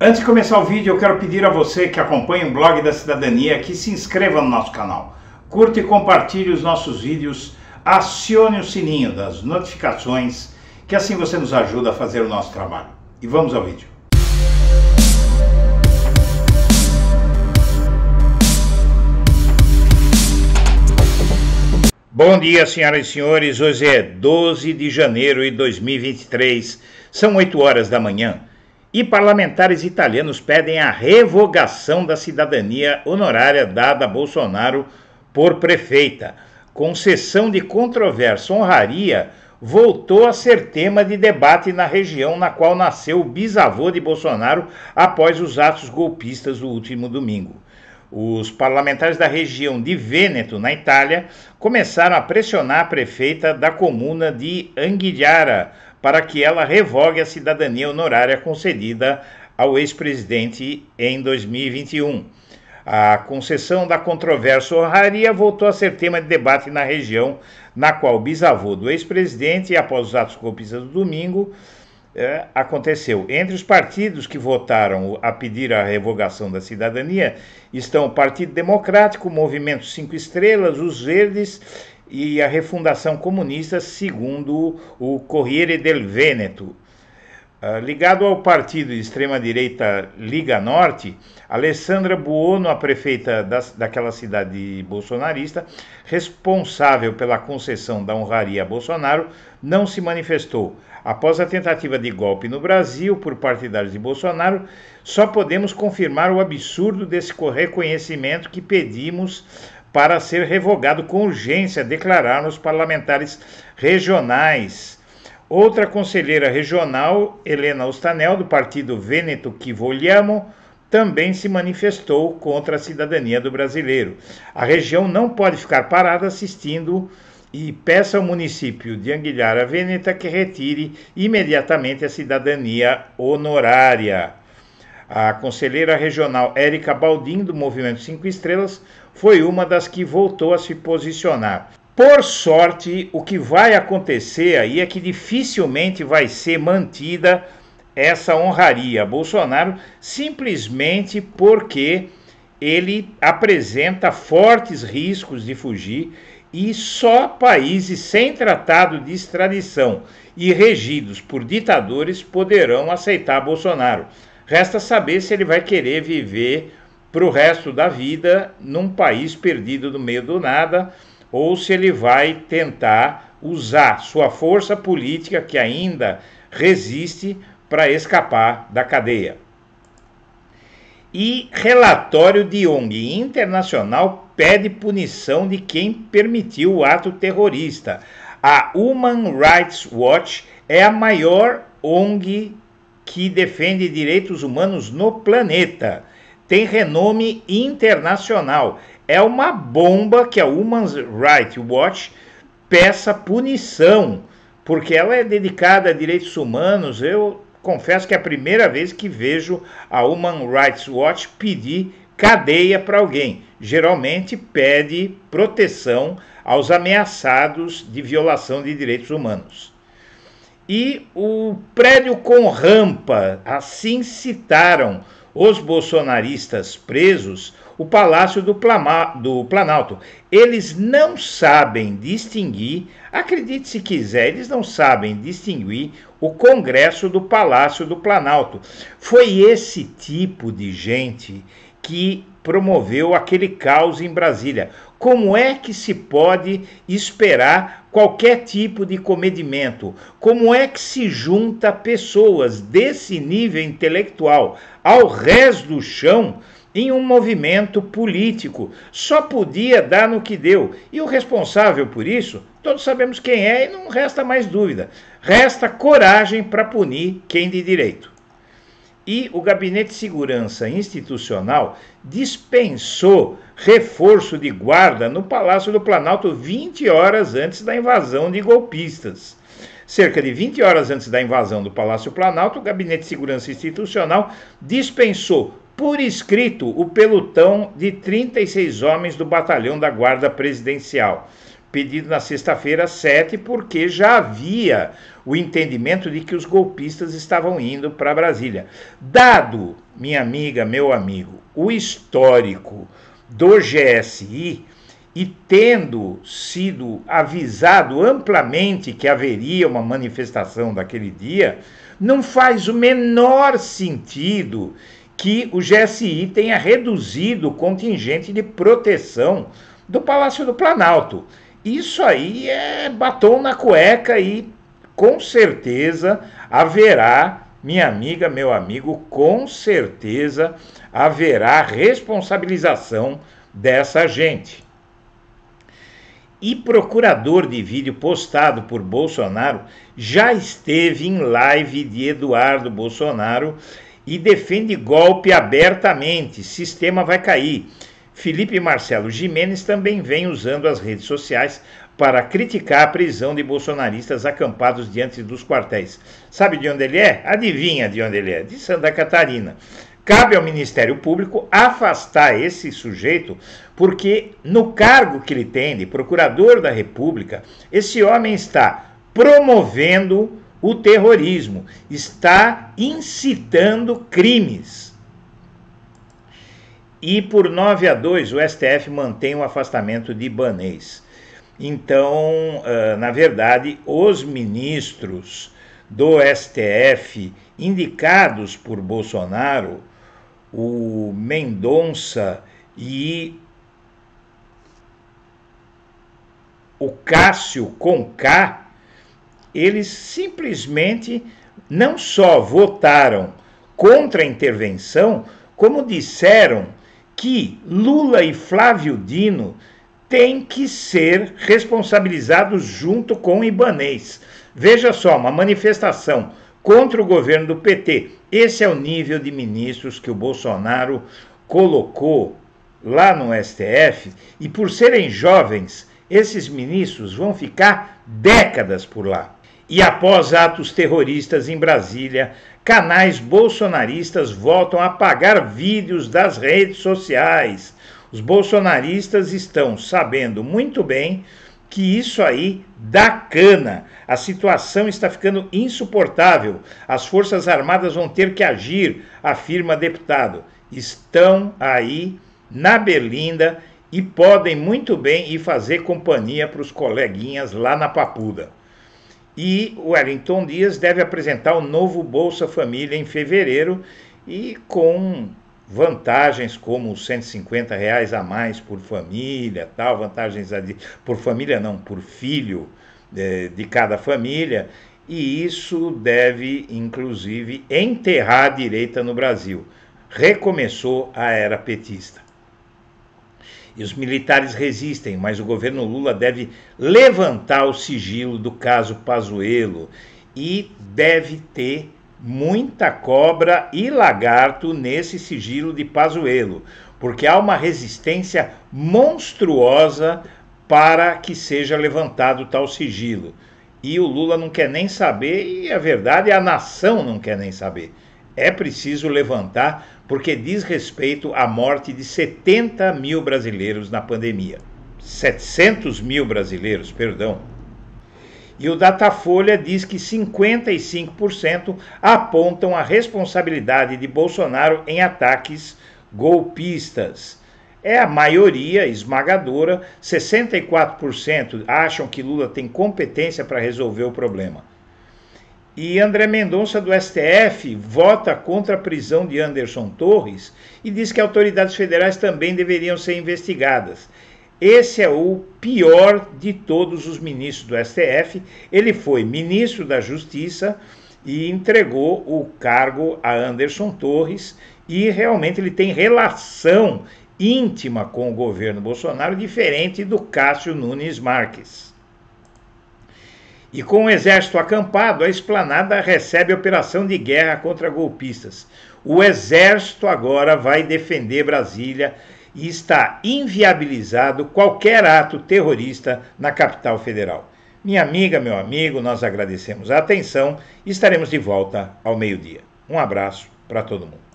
Antes de começar o vídeo, eu quero pedir a você que acompanha o blog da cidadania que se inscreva no nosso canal, curta e compartilhe os nossos vídeos, acione o sininho das notificações, que assim você nos ajuda a fazer o nosso trabalho. E vamos ao vídeo. Bom dia, senhoras e senhores. Hoje é 12 de janeiro de 2023, são 8 horas da manhã. E parlamentares italianos pedem a revogação da cidadania honorária dada a Bolsonaro por prefeita. Concessão de controvérsia honraria voltou a ser tema de debate na região na qual nasceu o bisavô de Bolsonaro após os atos golpistas do último domingo. Os parlamentares da região de Vêneto, na Itália, começaram a pressionar a prefeita da comuna de Anguilhara para que ela revogue a cidadania honorária concedida ao ex-presidente em 2021. A concessão da controversa honraria voltou a ser tema de debate na região, na qual o bisavô do ex-presidente, após os atos golpistas do domingo, eh, aconteceu. Entre os partidos que votaram a pedir a revogação da cidadania estão o Partido Democrático, o Movimento Cinco Estrelas, os Verdes e a refundação comunista, segundo o Corriere del Veneto. Ah, ligado ao partido de extrema-direita Liga Norte, Alessandra Buono, a prefeita da, daquela cidade bolsonarista, responsável pela concessão da honraria a Bolsonaro, não se manifestou. Após a tentativa de golpe no Brasil por partidários de Bolsonaro, só podemos confirmar o absurdo desse reconhecimento que pedimos para ser revogado com urgência, declararam os parlamentares regionais. Outra conselheira regional, Helena Ostanel, do partido Veneto que Vogliamo, também se manifestou contra a cidadania do brasileiro. A região não pode ficar parada assistindo e peça ao município de Anguilhara Veneta que retire imediatamente a cidadania honorária. A conselheira regional Érica Baldim, do Movimento Cinco Estrelas, foi uma das que voltou a se posicionar. Por sorte, o que vai acontecer aí é que dificilmente vai ser mantida essa honraria Bolsonaro, simplesmente porque ele apresenta fortes riscos de fugir e só países sem tratado de extradição e regidos por ditadores poderão aceitar Bolsonaro. Resta saber se ele vai querer viver para o resto da vida num país perdido no meio do nada, ou se ele vai tentar usar sua força política que ainda resiste para escapar da cadeia. E relatório de ONG internacional pede punição de quem permitiu o ato terrorista. A Human Rights Watch é a maior ONG que defende direitos humanos no planeta tem renome internacional. É uma bomba que a Human Rights Watch peça punição, porque ela é dedicada a direitos humanos. Eu confesso que é a primeira vez que vejo a Human Rights Watch pedir cadeia para alguém. Geralmente pede proteção aos ameaçados de violação de direitos humanos. E o prédio com rampa, assim citaram os bolsonaristas presos, o Palácio do, Plama, do Planalto. Eles não sabem distinguir, acredite se quiser, eles não sabem distinguir o Congresso do Palácio do Planalto. Foi esse tipo de gente que promoveu aquele caos em Brasília. Como é que se pode esperar qualquer tipo de comedimento? Como é que se junta pessoas desse nível intelectual ao resto do chão em um movimento político? Só podia dar no que deu. E o responsável por isso, todos sabemos quem é e não resta mais dúvida. Resta coragem para punir quem de direito e o Gabinete de Segurança Institucional dispensou reforço de guarda no Palácio do Planalto 20 horas antes da invasão de golpistas. Cerca de 20 horas antes da invasão do Palácio Planalto, o Gabinete de Segurança Institucional dispensou por escrito o pelotão de 36 homens do batalhão da Guarda Presidencial pedido na sexta-feira 7, porque já havia o entendimento de que os golpistas estavam indo para Brasília. Dado, minha amiga, meu amigo, o histórico do GSI e tendo sido avisado amplamente que haveria uma manifestação daquele dia, não faz o menor sentido que o GSI tenha reduzido o contingente de proteção do Palácio do Planalto. Isso aí é batom na cueca e com certeza haverá, minha amiga, meu amigo, com certeza haverá responsabilização dessa gente. E procurador de vídeo postado por Bolsonaro já esteve em live de Eduardo Bolsonaro e defende golpe abertamente. Sistema vai cair. Felipe e Marcelo Jimenez também vêm usando as redes sociais para criticar a prisão de bolsonaristas acampados diante dos quartéis. Sabe de onde ele é? Adivinha de onde ele é? De Santa Catarina. Cabe ao Ministério Público afastar esse sujeito, porque no cargo que ele tem de procurador da República, esse homem está promovendo o terrorismo, está incitando crimes. E por 9 a 2, o STF mantém o afastamento de Ibanês. Então, ah, na verdade, os ministros do STF indicados por Bolsonaro, o Mendonça e o Cássio Conká, eles simplesmente não só votaram contra a intervenção, como disseram que Lula e Flávio Dino têm que ser responsabilizados junto com o Ibanês. Veja só, uma manifestação contra o governo do PT. Esse é o nível de ministros que o Bolsonaro colocou lá no STF, e por serem jovens, esses ministros vão ficar décadas por lá. E após atos terroristas em Brasília, canais bolsonaristas voltam a apagar vídeos das redes sociais. Os bolsonaristas estão sabendo muito bem que isso aí dá cana. A situação está ficando insuportável. As Forças Armadas vão ter que agir, afirma deputado. Estão aí na Berlinda e podem muito bem ir fazer companhia para os coleguinhas lá na Papuda. E o Wellington Dias deve apresentar o novo Bolsa Família em fevereiro e com vantagens como 150 reais a mais por família, tal, vantagens por família não, por filho é, de cada família, e isso deve, inclusive, enterrar a direita no Brasil. Recomeçou a era petista e os militares resistem, mas o governo Lula deve levantar o sigilo do caso Pazuello e deve ter muita cobra e lagarto nesse sigilo de Pazuello, porque há uma resistência monstruosa para que seja levantado tal sigilo. E o Lula não quer nem saber, e a verdade é a nação não quer nem saber é preciso levantar porque diz respeito à morte de 70 mil brasileiros na pandemia. 700 mil brasileiros, perdão. E o Datafolha diz que 55% apontam a responsabilidade de Bolsonaro em ataques golpistas. É a maioria esmagadora, 64% acham que Lula tem competência para resolver o problema. E André Mendonça do STF vota contra a prisão de Anderson Torres e diz que autoridades federais também deveriam ser investigadas. Esse é o pior de todos os ministros do STF. Ele foi ministro da Justiça e entregou o cargo a Anderson Torres e realmente ele tem relação íntima com o governo Bolsonaro, diferente do Cássio Nunes Marques. E com o exército acampado, a esplanada recebe operação de guerra contra golpistas. O exército agora vai defender Brasília e está inviabilizado qualquer ato terrorista na capital federal. Minha amiga, meu amigo, nós agradecemos a atenção e estaremos de volta ao meio-dia. Um abraço para todo mundo.